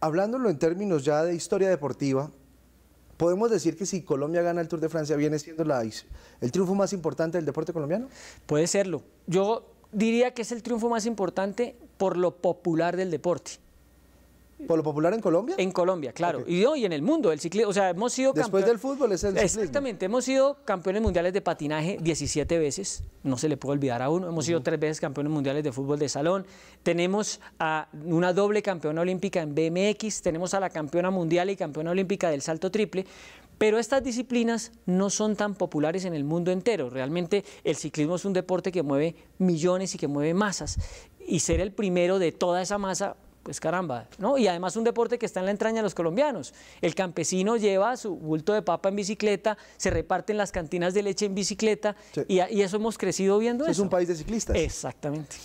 hablándolo en términos ya de historia deportiva, ¿Podemos decir que si Colombia gana el Tour de Francia viene siendo la, el triunfo más importante del deporte colombiano? Puede serlo. Yo diría que es el triunfo más importante por lo popular del deporte. ¿Por lo popular en Colombia? En Colombia, claro. Y hoy en el mundo, el ciclismo. O sea, hemos sido Después del fútbol es el ciclismo. Exactamente, hemos sido campeones mundiales de patinaje 17 veces. No se le puede olvidar a uno. Hemos sido tres veces campeones mundiales de fútbol de salón. Tenemos a una doble campeona olímpica en BMX. Tenemos a la campeona mundial y campeona olímpica del salto triple. Pero estas disciplinas no son tan populares en el mundo entero. Realmente el ciclismo es un deporte que mueve millones y que mueve masas. Y ser el primero de toda esa masa pues caramba, ¿no? Y además un deporte que está en la entraña de los colombianos. El campesino lleva su bulto de papa en bicicleta, se reparten las cantinas de leche en bicicleta y, y, eso hemos crecido viendo. Eso. Es un país de ciclistas. Exactamente.